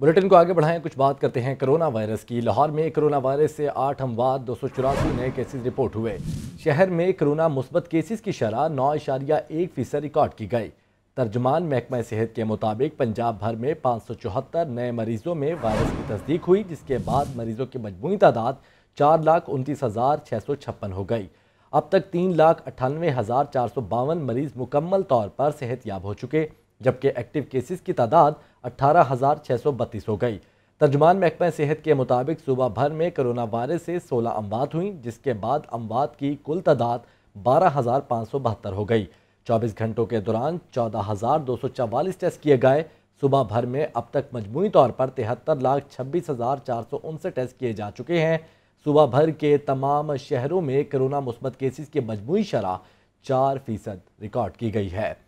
bulletin को आगे बढ़ाएं कुछ बात करते हैं कोरोना वायरस की लाहौर में कोरोना वायरस से आठ हमवाद दो सौ चौरासी नए केसेज रिपोर्ट हुए शहर में कोरोना मुस्बत केसेस की शरह नौ इशारिया एक फीसद रिकॉर्ड की गई तर्जमान महकमा सेहत के मुताबिक पंजाब भर में पाँच सौ चौहत्तर नए मरीजों में वायरस की तस्दीक हुई जिसके बाद मरीजों की मजमू तादाद चार लाख उनतीस हज़ार छः सौ छप्पन हो गई अब तक तीन लाख अट्ठानवे हज़ार चार सौ बावन मरीज़ मुकम्मल तौर पर सेहत याब हो चुके जबकि एक्टिव केसेस की तादाद अट्ठारह हज़ार छः सौ बत्तीस हो गई तर्जमान महकमा सेहत के मुताबिक सुबह भर में कोरोना वायरस से सोलह अमवात हुई जिसके बाद अमवात की कुल तादाद बारह हज़ार पाँच सौ बहत्तर हो गई चौबीस घंटों के दौरान चौदह हज़ार दो सौ चवालीस टेस्ट किए गए सुबह भर में अब तक मजमू तौर पर तिहत्तर लाख छब्बीस हज़ार चार सौ उनसठ टेस्ट किए जा चुके हैं सुबह भर के तमाम शहरों में कोरोना मुस्बत केसेस की मजमू शरह चार फीसद रिकॉर्ड की गई है